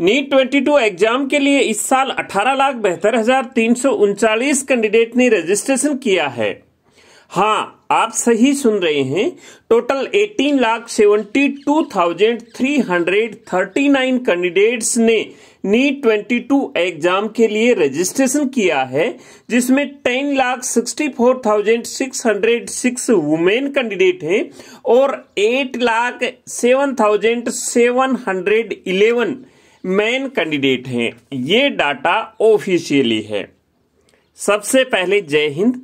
NEET 22 exam के लिए इस साल अठारह लाख बहत्तर हजार तीन सौ उनचालीस कैंडिडेट ने रजिस्ट्रेशन किया है हाँ आप सही सुन रहे हैं total eighteen lakh seventy two thousand three hundred thirty nine candidates ने नीट ट्वेंटी टू एग्जाम के लिए रजिस्ट्रेशन किया है जिसमें ten lakh sixty four thousand six hundred six women candidate हैं और eight lakh seven thousand seven hundred eleven men candidate हैं ये डाटा ऑफिशियली है सबसे पहले जय हिंद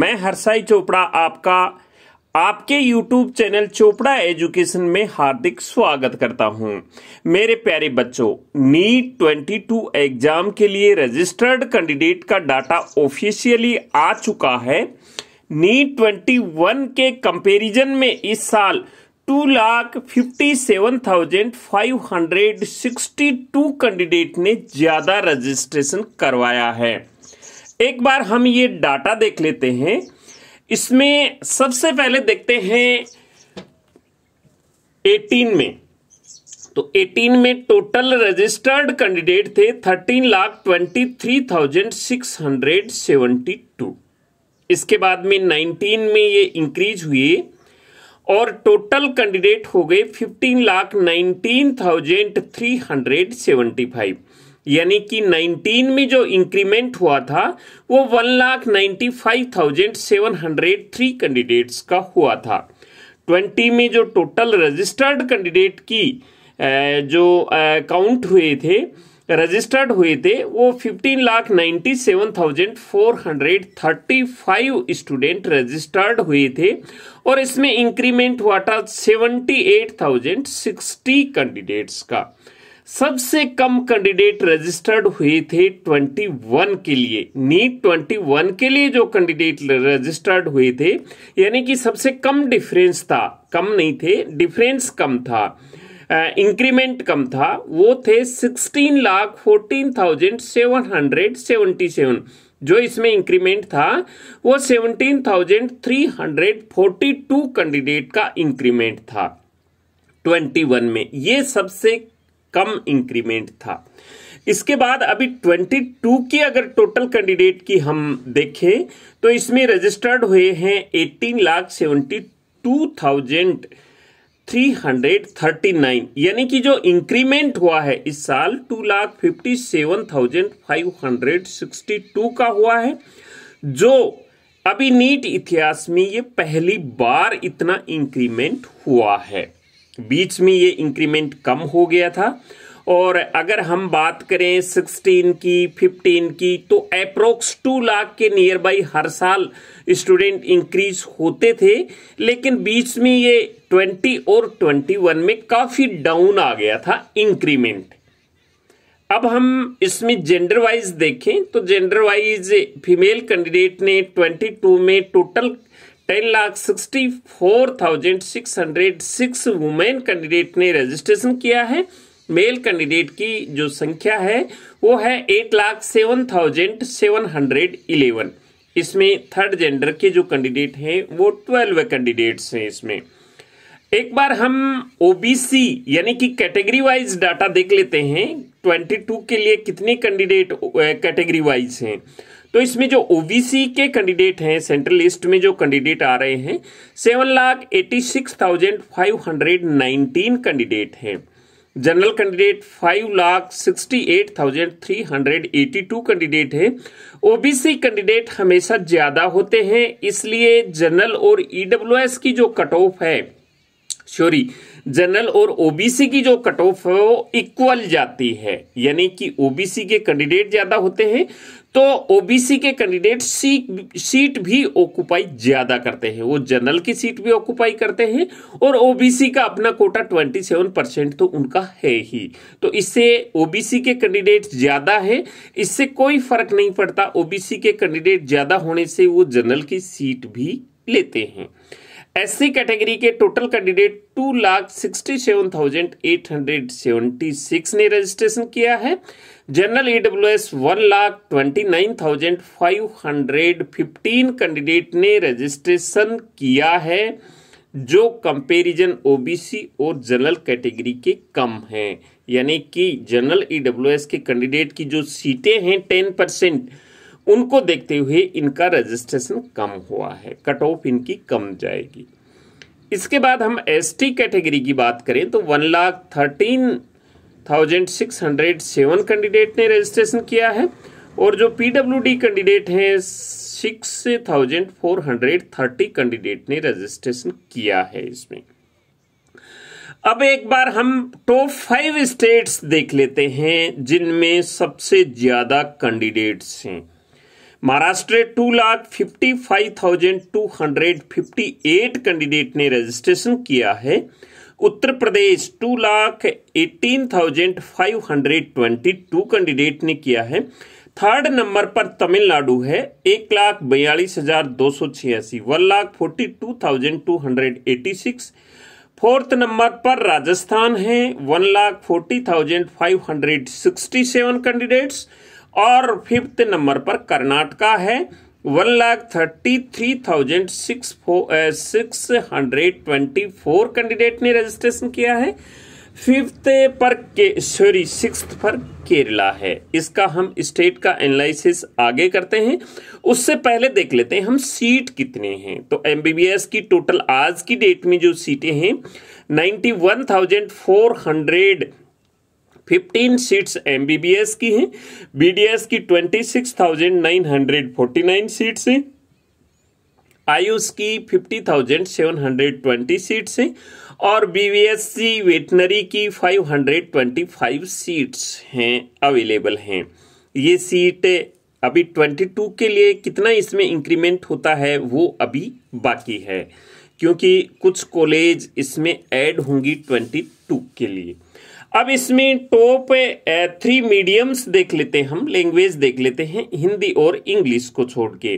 मैं हरसाई चोपड़ा आपका आपके YouTube चैनल चोपड़ा एजुकेशन में हार्दिक स्वागत करता हूं मेरे प्यारे बच्चों नीट 22 एग्जाम के लिए रजिस्टर्ड कैंडिडेट का डाटा ऑफिशियली आ चुका है नीट 21 e के कंपैरिजन में इस साल two lakh fifty seven thousand five hundred sixty two candidate ने ज़्यादा रजिस्ट्रेशन करवाया है एक बार हम ये डाटा देख लेते हैं इसमें सबसे पहले देखते हैं 18 में तो 18 में टोटल रजिस्टर्ड कैंडिडेट थे thirteen lakh twenty three thousand six hundred seventy two इसके बाद में 19 में ये इंक्रीज हुई और टोटल कैंडिडेट हो गए fifteen lakh nineteen thousand three hundred seventy five यानी कि 19 में जो इंक्रीमेंट हुआ था वो one lakh ninety five thousand seven hundred three candidates का हुआ था 20 में जो टोटल रजिस्टर्ड कैंडिडेट की जो काउंट हुए थे रजिस्टर्ड हुए थे वो fifteen lakh ninety seven thousand four hundred thirty five student registered हुए थे और इसमें इंक्रीमेंट हुआ था seventy eight thousand sixty candidates का सबसे कम कैंडिडेट रजिस्टर्ड हुए थे 21 के लिए नीट 21 के लिए जो कैंडिडेट रजिस्टर्ड हुए थे यानी कि सबसे कम डिफरेंस था कम नहीं थे डिफरेंस कम था इंक्रीमेंट कम था वो थे sixteen lakh fourteen thousand seven hundred seventy seven जो इसमें इंक्रीमेंट था वो seventeen thousand three hundred forty two candidate का इंक्रीमेंट था ट्वेंटी वन में ये सबसे कम इंक्रीमेंट था इसके बाद अभी 22 की अगर टोटल कैंडिडेट की हम देखें तो इसमें रजिस्टर्ड हुए हैं eighteen lakh seventy two thousand 339 यानी कि जो इंक्रीमेंट हुआ है इस साल two lakh fifty seven thousand five hundred sixty two का हुआ है जो अभी नीट इतिहास में ये पहली बार इतना इंक्रीमेंट हुआ है बीच में ये इंक्रीमेंट कम हो गया था और अगर हम बात करें 16 की 15 की तो अप्रोक्स 2 लाख के नियर बाई हर साल स्टूडेंट इंक्रीज होते थे लेकिन बीच में ये 20 और 21 में काफ़ी डाउन आ गया था इंक्रीमेंट अब हम इसमें जेंडर वाइज देखें तो जेंडर वाइज फीमेल कैंडिडेट ने 22 में total ten lakh sixty four thousand six hundred six women candidate ने रजिस्ट्रेशन किया है मेल कैंडिडेट की जो संख्या है वो है eight lakh seven thousand seven hundred eleven इसमें थर्ड जेंडर के जो कैंडिडेट हैं वो ट्वेल्व कैंडिडेट्स हैं इसमें एक बार हम ओबीसी यानी कि कैटेगरी वाइज डाटा देख लेते हैं 22 के लिए कितने कैंडिडेट कैटेगरी वाइज हैं तो इसमें जो ओबीसी के कैंडिडेट हैं सेंट्रल लिस्ट में जो कैंडिडेट आ रहे हैं seven lakh eighty six thousand five hundred nineteen candidate हैं general candidate five lakh sixty eight thousand three hundred eighty two candidate है ओबीसी कैंडिडेट हमेशा ज़्यादा होते हैं इसलिए जनरल और ईडब्ल्यूएस की जो कट ऑफ है सॉरी जनरल और ओबीसी की जो कट ऑफ है वो इक्वल जाती है यानी कि ओबीसी के कैंडिडेट ज़्यादा होते हैं तो ओबीसी के कैंडिडेट सीट सीट भी ऑक्यूपाई ज़्यादा करते हैं वो जनरल की सीट भी ऑक्यूपाई करते हैं और ओबीसी का अपना कोटा 27 परसेंट तो उनका है ही तो इससे ओबीसी के कैंडिडेट ज़्यादा है इससे कोई फर्क नहीं पड़ता ओबीसी के कैंडिडेट ज़्यादा होने से वो जनरल की सीट भी लेते हैं एससी कैटेगरी के total candidate two lakh sixty seven thousand eight hundred seventy six ने रजिस्ट्रेशन किया है general EW S one lakh twenty nine thousand five hundred fifteen candidate ने रजिस्ट्रेशन किया है जो कंपेरिजन ओबीसी और जनरल कैटेगरी के कम हैं यानी कि जनरल एस e के कैंडिडेट की जो सीटें हैं टेन परसेंट उनको देखते हुए इनका रजिस्ट्रेशन कम हुआ है कट ऑफ इनकी कम जाएगी इसके बाद हम एस टी कैटेगरी की बात करें तो one lakh thirteen thousand six hundred seven candidate ने रजिस्ट्रेशन किया है और जो पी डब्ल्यू डी कैंडिडेट हैं six thousand four hundred thirty candidate ने रजिस्ट्रेशन किया है इसमें अब एक बार हम टॉप फाइव स्टेट्स देख लेते हैं जिनमें सबसे ज्यादा कैंडिडेट्स हैं Maharashtra two lakh fifty five thousand two hundred fifty eight candidate ने रजिस्ट्रेशन किया है Uttar Pradesh two lakh eighteen thousand five hundred twenty two candidate ने किया है थर्ड नंबर पर तमिलनाडु है एक लाख बयालीस हजार दो सौ छियासी one lakh forty two thousand two hundred eighty six fourth number पर राजस्थान है one lakh forty thousand five hundred sixty seven candidates और फिफ्थ नंबर पर कर्नाटका है one lakh thirty three thousand six six hundred twenty four candidate ने रजिस्ट्रेशन किया है fifth पर के सॉरी सिक्स पर केरला है इसका हम स्टेट का एनालिसिस आगे करते हैं उससे पहले देख लेते हैं हम सीट कितने हैं तो एमबीबीएस की टोटल आज की डेट में जो सीटें हैं ninety one thousand four hundred fifteen seats S की हैं बीडीएस की twenty six thousand nine hundred forty nine seats हैं आयुष की fifty thousand seven hundred twenty seats हैं और बीवीएससी वेटनरी की five hundred twenty five seats हैं अवेलेबल हैं ये सीटें अभी ट्वेंटी टू के लिए कितना इसमें इंक्रीमेंट होता है वो अभी बाकी है क्योंकि कुछ कॉलेज इसमें ऐड होंगी ट्वेंटी टू के लिए अब इसमें टॉप थ्री मीडियम्स देख लेते हैं हम लैंग्वेज देख लेते हैं हिंदी और इंग्लिश को छोड़ के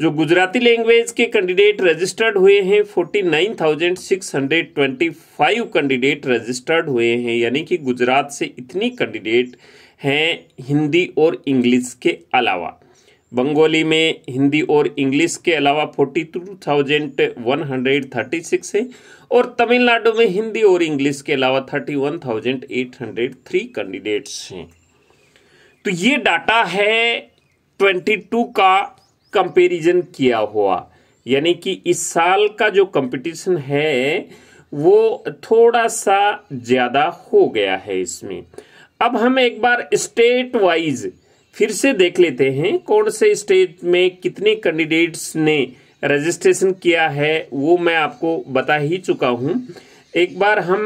जो गुजराती लैंग्वेज के कैंडिडेट रजिस्टर्ड हुए हैं 49,625 कैंडिडेट रजिस्टर्ड हुए हैं यानी कि गुजरात से इतनी कैंडिडेट हैं हिंदी और इंग्लिश के अलावा बंगाली में हिंदी और इंग्लिश के अलावा forty two thousand one hundred thirty six है और तमिलनाडु में हिंदी और इंग्लिश के अलावा thirty one thousand eight hundred three candidates हैं तो ये डाटा है ट्वेंटी टू का कंपैरिजन किया हुआ यानी कि इस साल का जो कंपटीशन है वो थोड़ा सा ज़्यादा हो गया है इसमें अब हम एक बार स्टेट वाइज फिर से देख लेते हैं कौन से स्टेट में कितने कैंडिडेट्स ने रजिस्ट्रेशन किया है वो मैं आपको बता ही चुका हूँ एक बार हम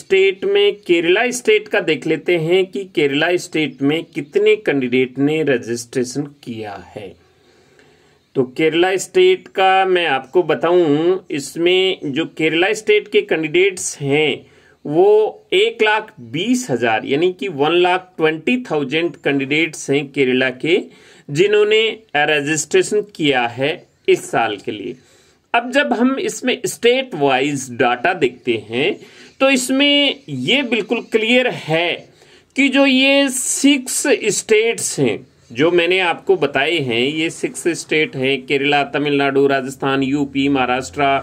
स्टेट में केरला स्टेट का देख लेते हैं कि केरला स्टेट में कितने कैंडिडेट ने रजिस्ट्रेशन किया है तो केरला स्टेट का मैं आपको बताऊं इसमें जो केरला स्टेट के कैंडिडेट्स हैं वो एक लाख बीस हजार यानी कि one lakh twenty thousand candidates हैं केरला के जिन्होंने रजिस्ट्रेशन किया है इस साल के लिए अब जब हम इसमें स्टेट वाइज डाटा देखते हैं तो इसमें ये बिल्कुल क्लियर है कि जो ये सिक्स स्टेट्स हैं जो मैंने आपको बताए हैं ये सिक्स स्टेट हैं केरला तमिलनाडु राजस्थान यूपी महाराष्ट्र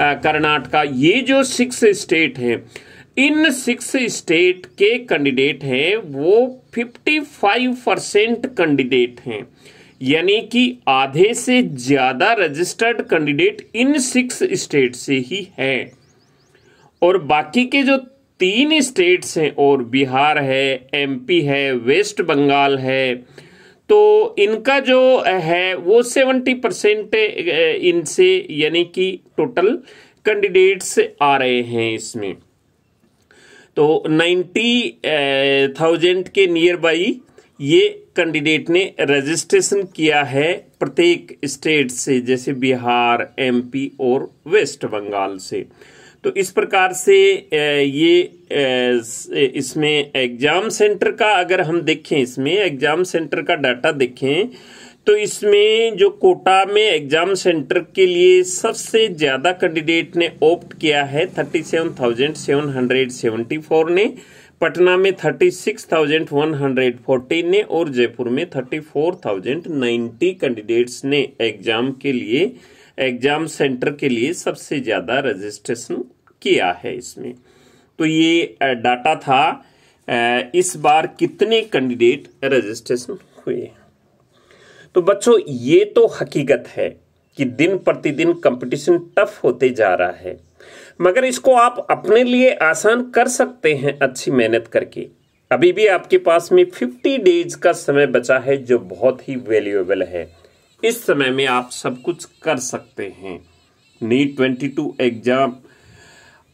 कर्नाटका ये जो सिक्स स्टेट हैं इन सिक्स स्टेट के कैंडिडेट हैं वो 55 परसेंट कैंडिडेट हैं यानी कि आधे से ज़्यादा रजिस्टर्ड कैंडिडेट इन सिक्स स्टेट से ही है और बाकी के जो तीन स्टेट्स हैं और बिहार है एमपी है वेस्ट बंगाल है तो इनका जो है वो सेवेंटी परसेंट इनसे यानी कि टोटल कैंडिडेट्स आ रहे हैं इसमें तो 90 थाउजेंड के नियर बाई ये कैंडिडेट ने रजिस्ट्रेशन किया है प्रत्येक स्टेट से जैसे बिहार एमपी और वेस्ट बंगाल से तो इस प्रकार से ये इसमें एग्जाम सेंटर का अगर हम देखें इसमें एग्जाम सेंटर का डाटा देखें तो इसमें जो कोटा में एग्जाम सेंटर के लिए सबसे ज्यादा कैंडिडेट ने ऑप्ट किया है thirty seven thousand seven hundred seventy four ने पटना में thirty six thousand one hundred fourteen ने और जयपुर में thirty four thousand ninety candidates ने एग्जाम के लिए एग्जाम सेंटर के लिए सबसे ज्यादा रजिस्ट्रेशन किया है इसमें तो ये डाटा था इस बार कितने कैंडिडेट रजिस्ट्रेशन हुए हैं तो बच्चों ये तो हकीकत है कि दिन प्रतिदिन कंपटीशन टफ होते जा रहा है मगर इसको आप अपने लिए आसान कर सकते हैं अच्छी मेहनत करके अभी भी आपके पास में 50 डेज का समय बचा है जो बहुत ही वैल्यूएबल है इस समय में आप सब कुछ कर सकते हैं नीट 22 एग्जाम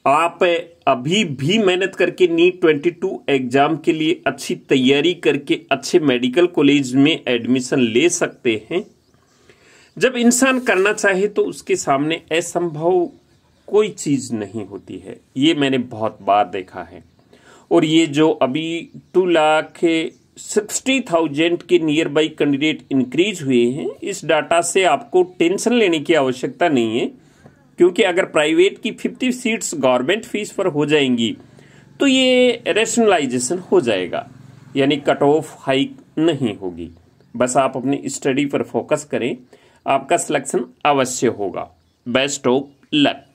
आप अभी भी मेहनत करके नीट 22 एग्जाम के लिए अच्छी तैयारी करके अच्छे मेडिकल कॉलेज में एडमिशन ले सकते हैं जब इंसान करना चाहे तो उसके सामने असंभव कोई चीज़ नहीं होती है ये मैंने बहुत बार देखा है और ये जो अभी टू लाख सिक्सटी थाउजेंड के नियर बाई कैंडिडेट इंक्रीज हुए हैं इस डाटा से आपको टेंशन लेने की आवश्यकता नहीं है क्योंकि अगर प्राइवेट की फिफ्टी सीट्स गवर्नमेंट फीस पर हो जाएंगी तो ये रेशनलाइजेशन हो जाएगा यानी कट ऑफ हाइक नहीं होगी बस आप अपनी स्टडी पर फोकस करें आपका सिलेक्शन अवश्य होगा बेस्ट ऑफ लक